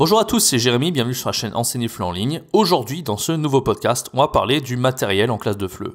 Bonjour à tous, c'est Jérémy, bienvenue sur la chaîne Enseigner FLE en ligne. Aujourd'hui, dans ce nouveau podcast, on va parler du matériel en classe de FLE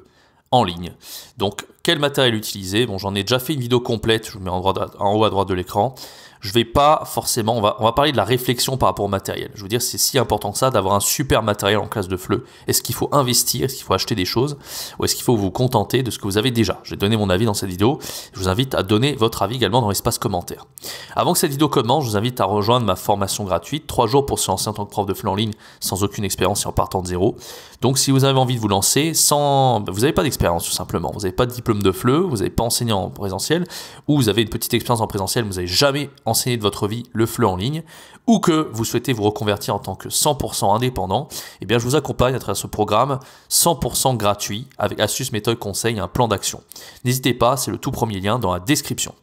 en ligne. Donc, quel matériel utiliser Bon, j'en ai déjà fait une vidéo complète, je vous mets en haut à droite de l'écran je vais pas forcément, on va, parler de la réflexion par rapport au matériel. Je veux dire, c'est si important que ça d'avoir un super matériel en classe de FLE. Est-ce qu'il faut investir, est-ce qu'il faut acheter des choses, ou est-ce qu'il faut vous contenter de ce que vous avez déjà J'ai donné mon avis dans cette vidéo, je vous invite à donner votre avis également dans l'espace commentaire. Avant que cette vidéo commence, je vous invite à rejoindre ma formation gratuite, Trois jours pour se lancer en tant que prof de FLE en ligne sans aucune expérience et en partant de zéro. Donc si vous avez envie de vous lancer, sans, bah, vous n'avez pas d'expérience tout simplement, vous n'avez pas de diplôme de FLE, vous n'avez pas enseigné en présentiel, ou vous avez une petite expérience en présentiel, vous n'avez jamais enseigné de votre vie le fleu en ligne, ou que vous souhaitez vous reconvertir en tant que 100% indépendant, eh bien je vous accompagne à travers ce programme 100% gratuit avec astuces, méthode, conseil un plan d'action. N'hésitez pas, c'est le tout premier lien dans la description.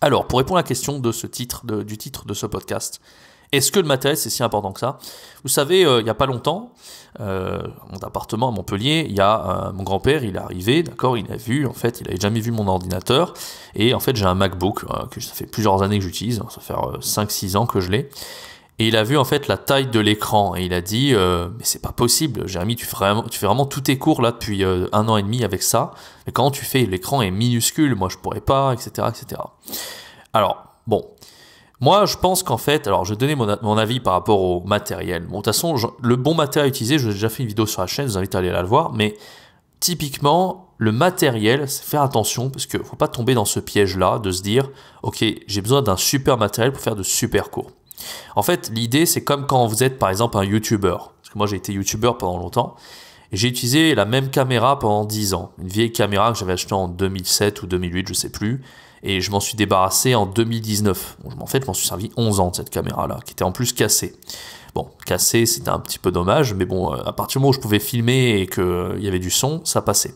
Alors, pour répondre à la question de ce titre, du titre de ce podcast, est-ce que le matériel, c'est si important que ça Vous savez, euh, il n'y a pas longtemps, euh, mon appartement à Montpellier, il y a euh, mon grand-père, il est arrivé, d'accord, il a vu, en fait, il n'avait jamais vu mon ordinateur, et en fait, j'ai un MacBook, euh, que ça fait plusieurs années que j'utilise, hein, ça fait 5-6 ans que je l'ai, et il a vu, en fait, la taille de l'écran, et il a dit, mais c'est pas possible, Jérémy, tu fais, vraiment, tu fais vraiment tous tes cours, là, depuis un an et demi avec ça, mais quand tu fais, l'écran est minuscule, moi, je pourrais pas, etc., etc. Alors, bon... Moi, je pense qu'en fait, alors je vais donner mon, avis par rapport au matériel. Bon, de toute façon, le bon matériel utilisé, j'ai déjà fait une vidéo sur la chaîne, je vous invite à aller la voir, mais typiquement, le matériel, c'est faire attention parce qu'il ne faut pas tomber dans ce piège-là de se dire, ok, j'ai besoin d'un super matériel pour faire de super cours. En fait, l'idée, c'est comme quand vous êtes par exemple un YouTuber, parce que moi j'ai été YouTuber pendant longtemps, et j'ai utilisé la même caméra pendant 10 ans, une vieille caméra que j'avais achetée en 2007 ou 2008, je sais plus, et je m'en suis débarrassé en 2019. Bon, en fait, je m'en suis servi 11 ans de cette caméra-là, qui était en plus cassée. Bon, cassée, c'était un petit peu dommage, mais bon, euh, à partir du moment où je pouvais filmer et qu'il euh, y avait du son, ça passait.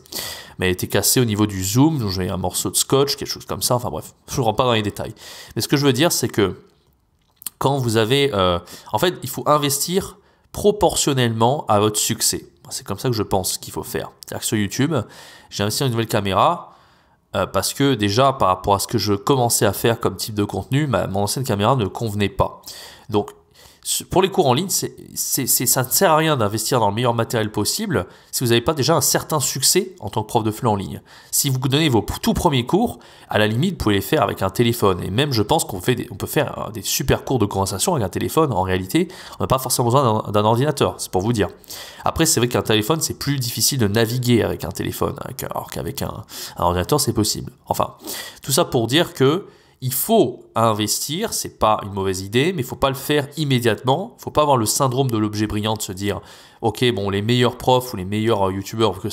Mais elle était cassée au niveau du zoom, donc j'avais un morceau de scotch, quelque chose comme ça, enfin bref, je ne rentre pas dans les détails. Mais ce que je veux dire, c'est que quand vous avez... Euh, en fait, il faut investir proportionnellement à votre succès. C'est comme ça que je pense qu'il faut faire. C'est-à-dire que sur YouTube, j'ai investi dans une nouvelle caméra, euh, parce que déjà, par rapport à ce que je commençais à faire comme type de contenu, ma, mon ancienne caméra ne convenait pas. Donc pour les cours en ligne, ça ne sert à rien d'investir dans le meilleur matériel possible si vous n'avez pas déjà un certain succès en tant que prof de FLE en ligne. Si vous donnez vos tout premiers cours, à la limite, vous pouvez les faire avec un téléphone. Et même, je pense qu'on peut faire euh, des super cours de conversation avec un téléphone. En réalité, on n'a pas forcément besoin d'un, ordinateur, c'est pour vous dire. Après, c'est vrai qu'un téléphone, c'est plus difficile de naviguer avec un téléphone, alors hein, qu'avec un ordinateur, c'est possible. Enfin, tout ça pour dire que il faut investir, c'est pas une mauvaise idée, mais il faut pas le faire immédiatement. Il faut pas avoir le syndrome de l'objet brillant de se dire OK, bon, les meilleurs profs ou les meilleurs euh, youtubeurs que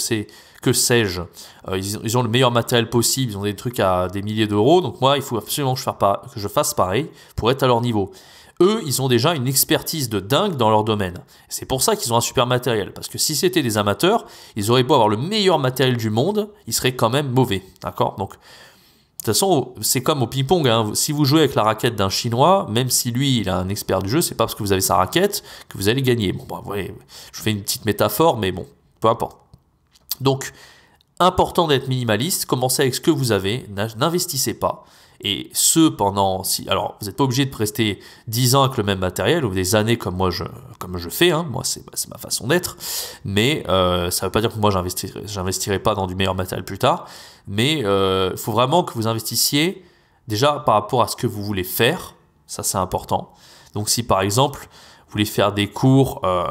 sais-je, euh, ils, ont le meilleur matériel possible, ils ont des trucs à des milliers d'euros, donc moi, il faut absolument que je, pas, que je fasse pareil pour être à leur niveau. Eux, ils ont déjà une expertise de dingue dans leur domaine. C'est pour ça qu'ils ont un super matériel, parce que si c'était des amateurs, ils auraient beau avoir le meilleur matériel du monde, ils seraient quand même mauvais, d'accord Donc, toute façon, c'est comme au ping-pong. Hein. Si vous jouez avec la raquette d'un Chinois, même si lui, il a un expert du jeu, c'est pas parce que vous avez sa raquette que vous allez gagner. Bon, vous bah, je fais une petite métaphore, mais bon, peu importe. Donc, important d'être minimaliste. Commencez avec ce que vous avez. N'investissez pas. Et ce, pendant. Si, alors, vous n'êtes pas obligé de rester 10 ans avec le même matériel ou des années comme moi je, comme je fais. Hein. Moi, c'est ma façon d'être. Mais euh, ça ne veut pas dire que moi, j'investirai, j'investirai pas dans du meilleur matériel plus tard. Mais il euh, faut vraiment que vous investissiez déjà par rapport à ce que vous voulez faire. Ça, c'est important. Donc, si par exemple, vous voulez faire des cours. Euh,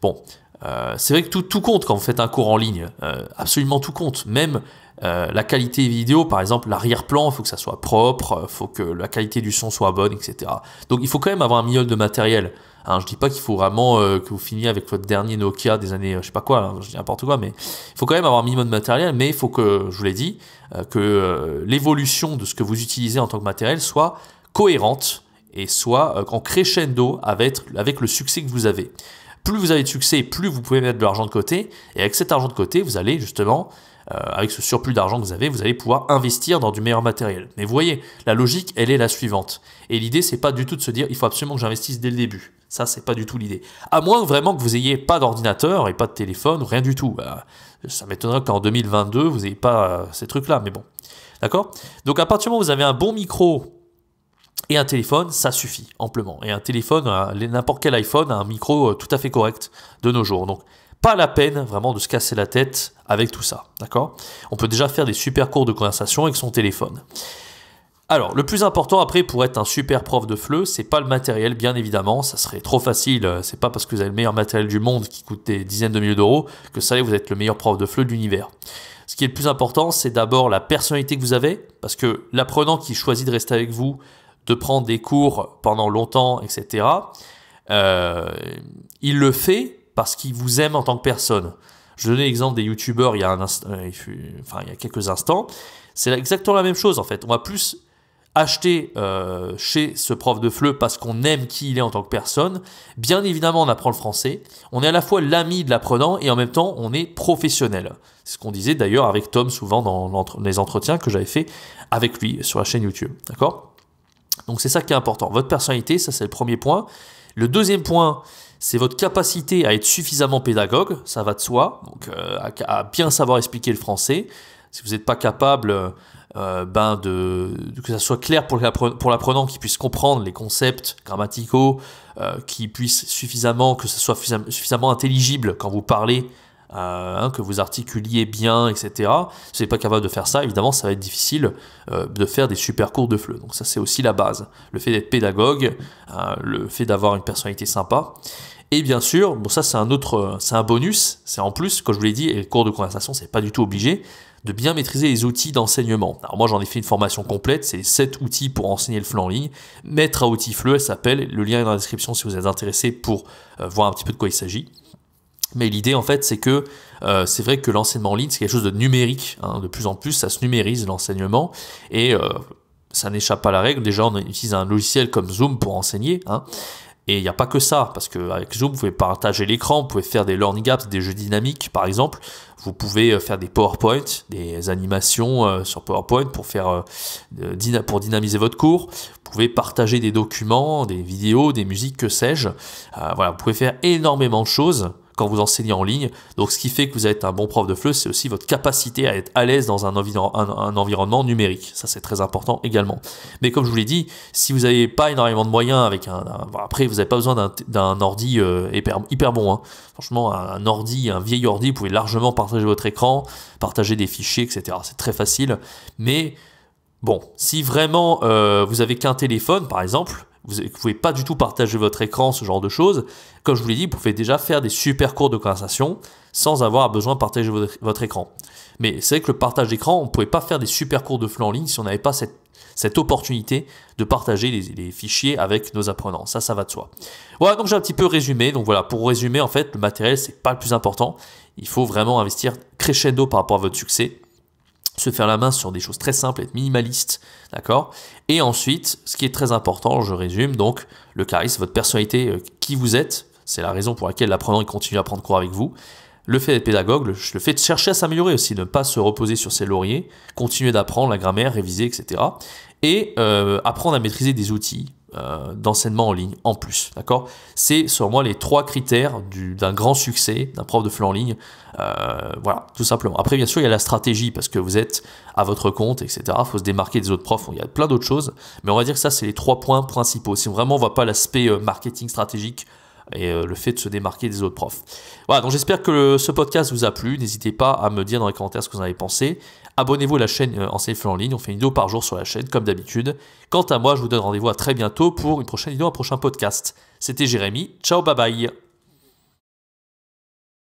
bon. c'est vrai que tout, tout, compte quand vous faites un cours en ligne. absolument tout compte. Même euh, la qualité vidéo, par exemple, l'arrière-plan, il faut que ça soit propre, il euh, faut que la qualité du son soit bonne, etc. Donc il faut quand même avoir un milieu de matériel. Hein. Je ne dis pas qu'il faut vraiment euh, que vous finiez avec votre dernier Nokia des années, je ne sais pas quoi, hein, je dis n'importe quoi, mais il faut quand même avoir un minimum de matériel, mais il faut que, je vous l'ai dit, que l'évolution de ce que vous utilisez en tant que matériel soit cohérente et soit en crescendo avec le succès que vous avez plus vous avez de succès, plus vous pouvez mettre de l'argent de côté. Et avec cet argent de côté, vous allez justement euh, avec ce surplus d'argent que vous avez, vous allez pouvoir investir dans du meilleur matériel. Mais vous voyez, la logique, elle est la suivante. Et l'idée, c'est pas du tout de se dire, il faut absolument que j'investisse dès le début. Ça, c'est pas du tout l'idée. À moins vraiment que vous ayez pas d'ordinateur et pas de téléphone, rien du tout. Bah, ça m'étonnerait qu'en 2022, vous n'ayez pas euh, ces trucs-là, mais bon. D'accord Donc à partir du moment où vous avez un bon micro et un téléphone, ça suffit amplement. Et un téléphone, n'importe quel iPhone a un micro euh, tout à fait correct de nos jours. Donc pas la peine vraiment de se casser la tête avec tout ça, d'accord On peut déjà faire des super cours de conversation avec son téléphone. Alors, le plus important après pour être un super prof de FLE, c'est pas le matériel, bien évidemment, ça serait trop facile. Euh, c'est pas parce que vous avez le meilleur matériel du monde qui coûte des dizaines de milliers d'euros que ça vous êtes le meilleur prof de FLE de l'univers. Ce qui est le plus important, c'est d'abord la personnalité que vous avez, parce que l'apprenant qui choisit de rester avec vous, de prendre des cours pendant longtemps, etc., euh, il le fait parce qu'il vous aime en tant que personne. Je donnais l'exemple des youtubeurs euh, il, y a quelques instants. C'est exactement la même chose en fait. On va plus acheter euh, chez ce prof de FLE parce qu'on aime qui il est en tant que personne. Bien évidemment, on apprend le français. On est à la fois l'ami de l'apprenant et en même temps, on est professionnel. C'est ce qu'on disait d'ailleurs avec Tom souvent dans les entretiens que j'avais fait avec lui sur la chaîne YouTube. D'accord Donc c'est ça qui est important. Votre personnalité, ça c'est le premier point. Le deuxième point, c'est votre capacité à être suffisamment pédagogue, ça va de soi, donc euh, à, bien savoir expliquer le français. Si vous n'êtes pas capable euh, ben de, que ça soit clair pour l'apprenant qui puisse comprendre les concepts grammaticaux, euh, qui puisse suffisamment que ça soit suffisamment intelligible quand vous parlez euh, hein, que vous articuliez bien, etc. Si vous n'êtes pas capable de faire ça, évidemment, ça va être difficile euh, de faire des super cours de FLE, Donc ça, c'est aussi la base. Le fait d'être pédagogue, euh, le fait d'avoir une personnalité sympa. Et bien sûr, bon ça c'est un autre, c'est un bonus, c'est en plus, comme je vous l'ai dit, et cours de conversation, c'est pas du tout obligé, de bien maîtriser les outils d'enseignement. Alors moi j'en ai fait une formation complète, c'est 7 outils pour enseigner le FLE en ligne. Maître à outils FLE, elle s'appelle, le lien est dans la description si vous êtes intéressé pour voir un petit peu de quoi il s'agit. Mais l'idée, en fait, c'est que euh, c'est vrai que l'enseignement en ligne, c'est quelque chose de numérique. Hein, de plus en plus, ça se numérise l'enseignement. Et euh, ça n'échappe pas à la règle. Déjà, on utilise un logiciel comme Zoom pour enseigner. Hein, et il n'y a pas que ça, parce qu'avec Zoom, vous pouvez partager l'écran, vous pouvez faire des learning gaps des jeux dynamiques, par exemple. Vous pouvez euh, faire des PowerPoint, des animations sur PowerPoint pour, faire, pour dynamiser votre cours. Vous pouvez partager des documents, des vidéos, des musiques, que sais-je. voilà, vous pouvez faire énormément de choses quand vous enseignez en ligne. Donc ce qui fait que vous êtes un bon prof de FLE, c'est aussi votre capacité à être à l'aise dans un, un, environnement numérique. Ça c'est très important également. Mais comme je vous l'ai dit, si vous n'avez pas énormément de moyens, avec un, après vous n'avez pas besoin d'un ordi euh, hyper, bon. Hein. Franchement, un, ordi, un vieil ordi, vous pouvez largement partager votre écran, partager des fichiers, etc. C'est très facile. Mais bon, si vraiment euh, vous n'avez qu'un téléphone, par exemple, vous ne pouvez pas du tout partager votre écran, ce genre de choses. Comme je vous l'ai dit, vous pouvez déjà faire des super cours de conversation sans avoir besoin de partager votre, écran. Mais c'est vrai que le partage d'écran, on ne pouvait pas faire des super cours de flanc en ligne si on n'avait pas cette, opportunité de partager les, fichiers avec nos apprenants. Ça, ça va de soi. Voilà, donc j'ai un petit peu résumé. Donc voilà, pour résumer, en fait, le matériel, c'est pas le plus important. Il faut vraiment investir crescendo par rapport à votre succès se faire la main sur des choses très simples, être minimaliste, d'accord Et ensuite, ce qui est très important, je résume, donc le charisme, votre personnalité, euh, qui vous êtes, c'est la raison pour laquelle l'apprenant continue à prendre cours avec vous. Le fait d'être pédagogue, le, fait de chercher à s'améliorer aussi, ne pas se reposer sur ses lauriers, continuer d'apprendre la grammaire, réviser, etc. Et euh, apprendre à maîtriser des outils, euh, d'enseignement en ligne en plus. D'accord C'est sur moi les trois critères d'un grand succès d'un prof de flanc en ligne. Euh, voilà, tout simplement. Après, bien sûr, il y a la stratégie parce que vous êtes à votre compte, etc. Il faut se démarquer des autres profs. Il y a plein d'autres choses. Mais on va dire que ça, c'est les trois points principaux. Si vraiment on ne voit pas l'aspect euh, marketing stratégique, et euh, le fait de se démarquer des autres profs. Voilà, donc j'espère que ce podcast vous a plu. N'hésitez pas à me dire dans les commentaires ce que vous en avez pensé. Abonnez-vous à la chaîne euh, Enseignement en ligne. On fait une vidéo par jour sur la chaîne, comme d'habitude. Quant à moi, je vous donne rendez-vous à très bientôt pour une prochaine vidéo, un prochain podcast. C'était Jérémy. Ciao, bye bye.